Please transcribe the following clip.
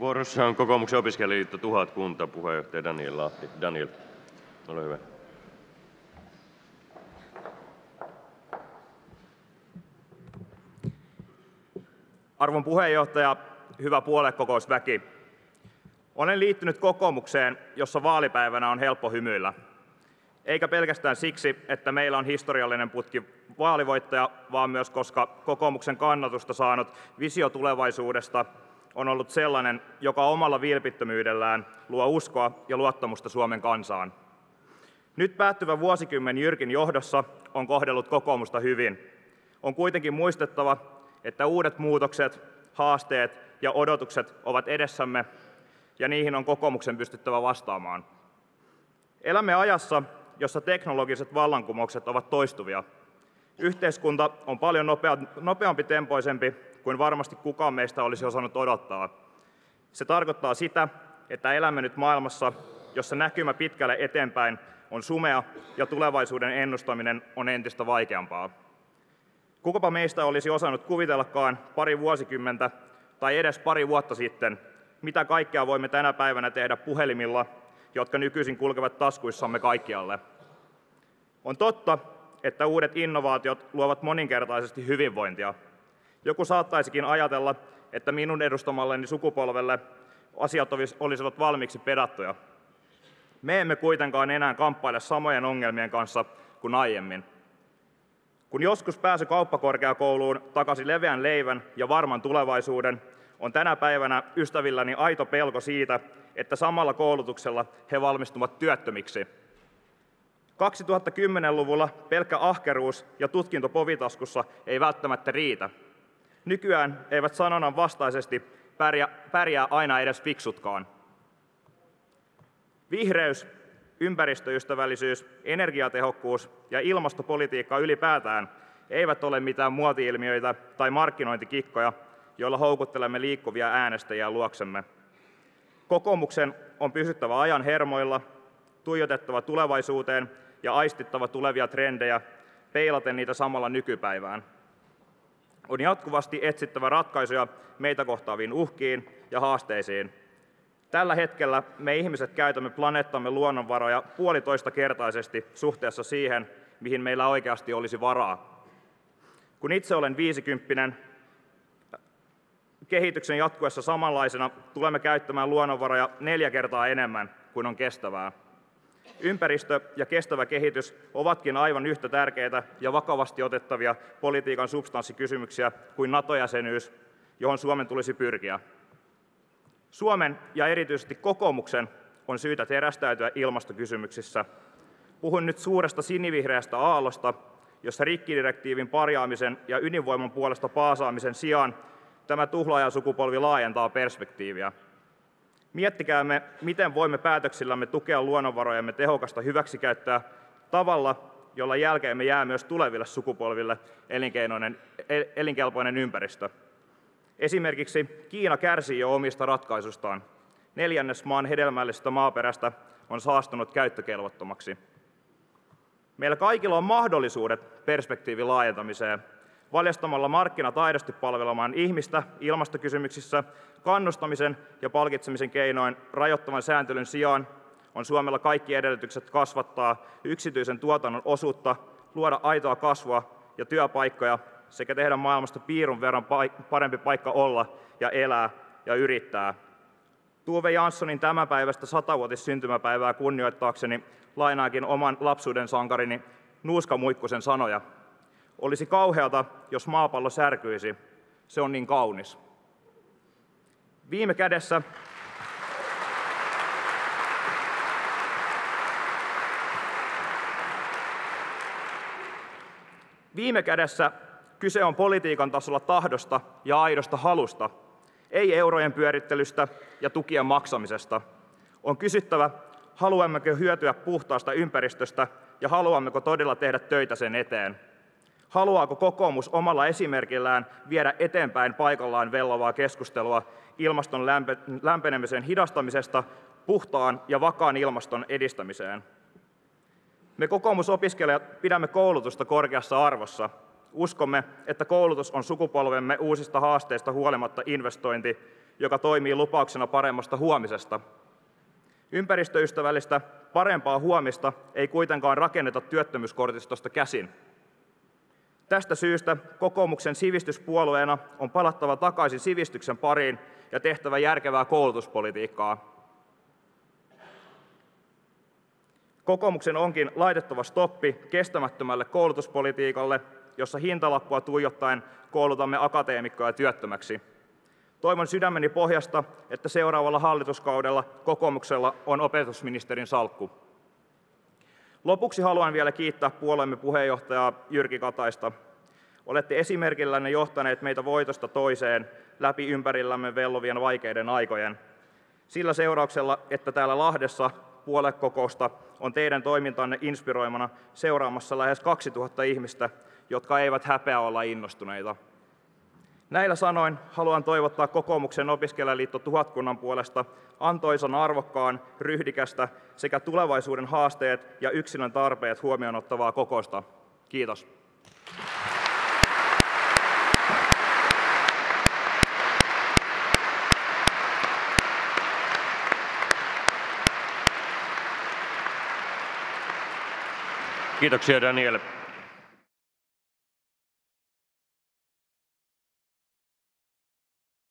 Vuorossa on kokoomuksen opiskelijaliitto Tuhat kunta, puheenjohtaja Daniel Lahti. Daniel, ole hyvä. Arvon puheenjohtaja, hyvä puolekokousväki. Olen liittynyt kokoomukseen, jossa vaalipäivänä on helppo hymyillä. Eikä pelkästään siksi, että meillä on historiallinen putki vaalivoittaja, vaan myös koska kokoomuksen kannatusta saanut visio tulevaisuudesta – on ollut sellainen, joka omalla vilpittömyydellään luo uskoa ja luottamusta Suomen kansaan. Nyt päättyvä vuosikymmen Jyrkin johdossa on kohdellut kokoomusta hyvin. On kuitenkin muistettava, että uudet muutokset, haasteet ja odotukset ovat edessämme, ja niihin on kokoomuksen pystyttävä vastaamaan. Elämme ajassa, jossa teknologiset vallankumoukset ovat toistuvia – Yhteiskunta on paljon nopea, nopeampi tempoisempi kuin varmasti kukaan meistä olisi osannut odottaa. Se tarkoittaa sitä, että elämme nyt maailmassa, jossa näkymä pitkälle eteenpäin on sumea ja tulevaisuuden ennustaminen on entistä vaikeampaa. Kukapa meistä olisi osannut kuvitellakaan pari vuosikymmentä tai edes pari vuotta sitten, mitä kaikkea voimme tänä päivänä tehdä puhelimilla, jotka nykyisin kulkevat taskuissamme kaikkialle. On totta, että uudet innovaatiot luovat moninkertaisesti hyvinvointia. Joku saattaisikin ajatella, että minun edustamalleni sukupolvelle asiat olisivat valmiiksi pedattuja. Me emme kuitenkaan enää kamppaile samojen ongelmien kanssa kuin aiemmin. Kun joskus pääsy kauppakorkeakouluun takaisin leveän leivän ja varman tulevaisuuden, on tänä päivänä ystävilläni aito pelko siitä, että samalla koulutuksella he valmistuvat työttömiksi – 2010-luvulla pelkkä ahkeruus ja tutkinto povitaskussa ei välttämättä riitä. Nykyään eivät sanonan vastaisesti pärjää, pärjää aina edes fiksutkaan. Vihreys, ympäristöystävällisyys, energiatehokkuus ja ilmastopolitiikka ylipäätään eivät ole mitään muotiilmiöitä tai markkinointikikkoja, joilla houkuttelemme liikkuvia äänestäjiä luoksemme. Kokoomuksen on pysyttävä ajan hermoilla, tuijotettava tulevaisuuteen ja aistittava tulevia trendejä, peilaten niitä samalla nykypäivään. On jatkuvasti etsittävä ratkaisuja meitä kohtaaviin uhkiin ja haasteisiin. Tällä hetkellä me ihmiset käytämme planeettamme luonnonvaroja puolitoista kertaisesti suhteessa siihen, mihin meillä oikeasti olisi varaa. Kun itse olen viisikymppinen, kehityksen jatkuessa samanlaisena tulemme käyttämään luonnonvaroja neljä kertaa enemmän kuin on kestävää. Ympäristö ja kestävä kehitys ovatkin aivan yhtä tärkeitä ja vakavasti otettavia politiikan substanssikysymyksiä kuin NATO-jäsenyys, johon Suomen tulisi pyrkiä. Suomen ja erityisesti kokoomuksen on syytä terästäytyä ilmastokysymyksissä. Puhun nyt suuresta sinivihreästä aallosta, jossa rikkidirektiivin parjaamisen ja ydinvoiman puolesta paasaamisen sijaan tämä tuhlaajan sukupolvi laajentaa perspektiiviä. Miettikäämme, miten voimme päätöksillämme tukea luonnonvarojemme tehokasta hyväksikäyttöä tavalla, jolla jälkeemme jää myös tuleville sukupolville e-, elinkelpoinen ympäristö. Esimerkiksi Kiina kärsii jo omista ratkaisustaan. Neljännes maan hedelmällisestä maaperästä on saastunut käyttökelvottomaksi. Meillä kaikilla on mahdollisuudet perspektiivin laajentamiseen – valjastamalla markkinat aidosti palvelemaan ihmistä ilmastokysymyksissä kannustamisen ja palkitsemisen keinoin rajoittavan sääntelyn sijaan on Suomella kaikki edellytykset kasvattaa yksityisen tuotannon osuutta, luoda aitoa kasvua ja työpaikkoja sekä tehdä maailmasta piirun verran parempi paikka olla ja elää ja yrittää. Tuve Janssonin tämän päivästä satavuotis syntymäpäivää kunnioittaakseni lainaakin oman lapsuuden sankarini Nuuska Muikkusen sanoja. Olisi kauheata, jos maapallo särkyisi. Se on niin kaunis. Viime kädessä Viime kädessä kyse on politiikan tasolla tahdosta ja aidosta halusta, ei eurojen pyörittelystä ja tukien maksamisesta. On kysyttävä, haluammeko hyötyä puhtaasta ympäristöstä ja haluammeko todella tehdä töitä sen eteen. Haluaako kokoomus omalla esimerkillään viedä eteenpäin paikallaan vellovaa keskustelua ilmaston lämpenemisen hidastamisesta puhtaan ja vakaan ilmaston edistämiseen? Me kokoomusopiskelijat pidämme koulutusta korkeassa arvossa. Uskomme, että koulutus on sukupolvemme uusista haasteista huolimatta investointi, joka toimii lupauksena paremmasta huomisesta. Ympäristöystävällistä parempaa huomista ei kuitenkaan rakenneta työttömyyskortistosta käsin. Tästä syystä kokoomuksen sivistyspuolueena on palattava takaisin sivistyksen pariin ja tehtävä järkevää koulutuspolitiikkaa. Kokoomuksen onkin laitettava stoppi kestämättömälle koulutuspolitiikalle, jossa hintalappua tuijottaen koulutamme akateemikkoja työttömäksi. Toivon sydämeni pohjasta, että seuraavalla hallituskaudella kokoomuksella on opetusministerin salkku. Lopuksi haluan vielä kiittää puolemme puheenjohtaja Jyrki Kataista. Olette esimerkillänne johtaneet meitä voitosta toiseen läpi ympärillämme vellovien vaikeiden aikojen. Sillä seurauksella, että täällä Lahdessa puolekokousta on teidän toimintanne inspiroimana seuraamassa lähes 2000 ihmistä, jotka eivät häpeä olla innostuneita. Näillä sanoin haluan toivottaa kokoomuksen opiskelijaliitto Tuhatkunnan puolesta antoisan arvokkaan, ryhdikästä sekä tulevaisuuden haasteet ja yksilön tarpeet huomioon ottavaa kokousta. Kiitos. Kiitoksia Daniel.